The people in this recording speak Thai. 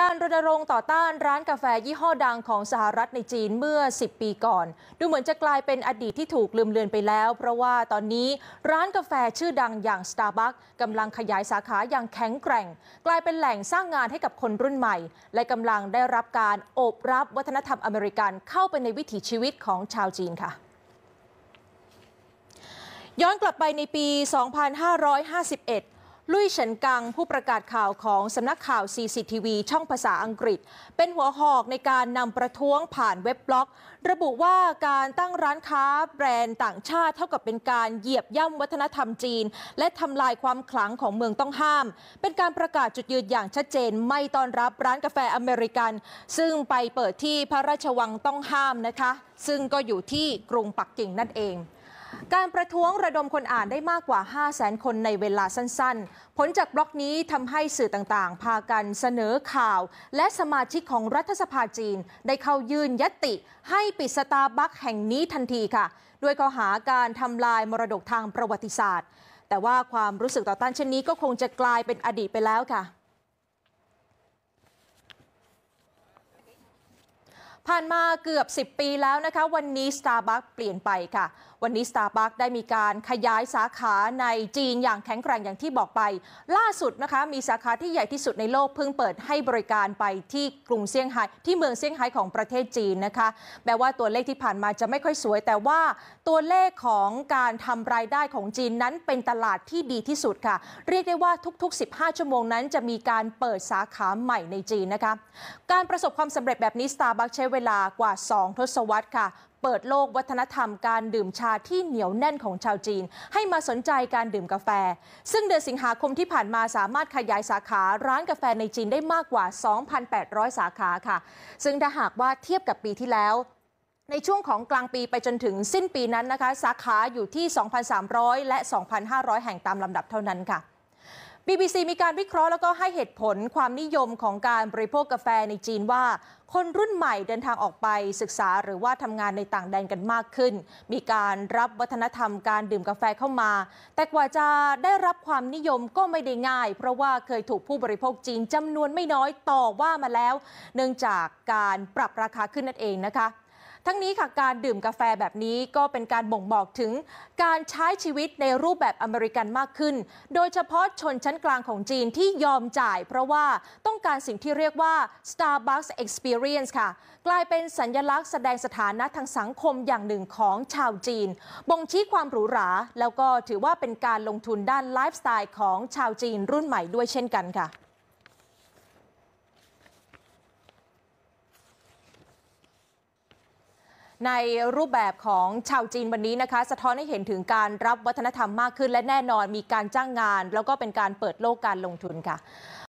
การรณรงค์ต่อต้านร้านกาแฟยี่ห้อดังของสหรัฐในจีนเมื่อ 10 ปีก่อน ดูเหมือนจะกลายเป็นอดีตที่ถูกลืมเลือนไปแล้ว เพราะว่าตอนนี้ร้านกาแฟชื่อดังอย่าง Starbucks กำลังขยายสาขาอย่างแข็งแกร่ง กลายเป็นแหล่งสร้างงานให้กับคนรุ่นใหม่ และกำลังได้รับการโอบรับวัฒนธรรมอเมริกันเข้าไปในวิถีชีวิตของชาวจีนค่ะ ย้อนกลับไปในปี 2551ลุยเฉินกังผู้ประกาศข่าวของสำนักข่าว CCTV ช่องภาษาอังกฤษ เป็นหัวหอกในการนำประท้วงผ่านเว็บบล็อก ระบุว่าการตั้งร้านค้าแบรนด์ต่างชาติเท่ากับเป็นการเหยียบย่ำวัฒนธรรมจีน และทำลายความขลังของเมืองต้องห้าม เป็นการประกาศจุดยืนอย่างชัดเจนไม่ต้อนรับร้านกาแฟอเมริกัน ซึ่งไปเปิดที่พระราชวังต้องห้ามนะคะ ซึ่งก็อยู่ที่กรุงปักกิ่งนั่นเองการประท้วงระดมคนอ่านได้มากกว่า 5 0 0 0 0 0คนในเวลาสั้น ๆ ผลจากบล็อกนี้ทำให้สื่อต่างๆ พากันเสนอข่าว และสมาชิกของรัฐสภาจีน ได้เข้ายื่นยติให้ปิดสตาร์บัคแห่งนี้ทันทีค่ะ ด้วยข้อหาการทำลายมรดกทางประวัติศาสตร์ แต่ว่าความรู้สึกต่อต้านเช่นนี้ก็คงจะกลายเป็นอดีตไปแล้วค่ะ ผ่านมาเกือบ 10 ปีแล้วนะคะ วันนี้ Starbucks เปลี่ยนไปค่ะวันนี้ Starbucks ได้มีการขยายสาขาในจีนอย่างแข็งแกร่งอย่างที่บอกไป ล่าสุดนะคะมีสาขาที่ใหญ่ที่สุดในโลกเพิ่งเปิดให้บริการไปที่กรุงเซี่ยงไฮ้ที่เมืองเซี่ยงไฮ้ของประเทศจีนนะคะแม้ว่าตัวเลขที่ผ่านมาจะไม่ค่อยสวย แต่ว่าตัวเลขของการทำรายได้ของจีนนั้นเป็นตลาดที่ดีที่สุดค่ะ เรียกได้ว่าทุกๆ 15 ชั่วโมงนั้นจะมีการเปิดสาขาใหม่ในจีนนะคะการประสบความสำเร็จแบบนี้ Starbucks ใช้เวลากว่า2ทศวรรษค่ะเปิดโลกวัฒนธรรมการดื่มชาที่เหนียวแน่นของชาวจีน ให้มาสนใจการดื่มกาแฟ ซึ่งเดือนสิงหาคมที่ผ่านมาสามารถขยายสาขาร้านกาแฟในจีนได้มากกว่า 2,800 สาขาค่ะ ซึ่งถ้าหากว่าเทียบกับปีที่แล้ว ในช่วงของกลางปีไปจนถึงสิ้นปีนั้นนะคะ สาขาอยู่ที่ 2,300 และ 2,500 แห่งตามลำดับเท่านั้นค่ะ BBC มีการวิเคราะห์แล้วก็ให้เหตุผลความนิยมของการบริโภคกาแฟในจีนว่า คนรุ่นใหม่เดินทางออกไปศึกษาหรือว่าทำงานในต่างแดนกันมากขึ้น มีการรับวัฒนธรรมการดื่มกาแฟเข้ามา แต่กว่าจะได้รับความนิยมก็ไม่ได้ง่าย เพราะว่าเคยถูกผู้บริโภคจีนจำนวนไม่น้อยต่อว่ามาแล้ว เนื่องจากการปรับราคาขึ้นนั่นเองนะคะทั้งนี้ค่ะการดื่มกาแฟแบบนี้ก็เป็นการบ่งบอกถึงการใช้ชีวิตในรูปแบบอเมริกันมากขึ้น โดยเฉพาะชนชั้นกลางของจีนที่ยอมจ่ายเพราะว่าต้องการสิ่งที่เรียกว่า Starbucks Experience ค่ะ กลายเป็นสัญญลักษณ์แสดงสถานะทางสังคมอย่างหนึ่งของชาวจีน บ่งชี้ความหรูหราแล้วก็ถือว่าเป็นการลงทุนด้านไลฟ์สไตล์ของชาวจีนรุ่นใหม่ด้วยเช่นกันค่ะในรูปแบบของชาวจีนวันนี้นะคะ สะท้อนให้เห็นถึงการรับวัฒนธรรมมากขึ้นและแน่นอนมีการจ้างงาน แล้วก็เป็นการเปิดโลกการลงทุนค่ะ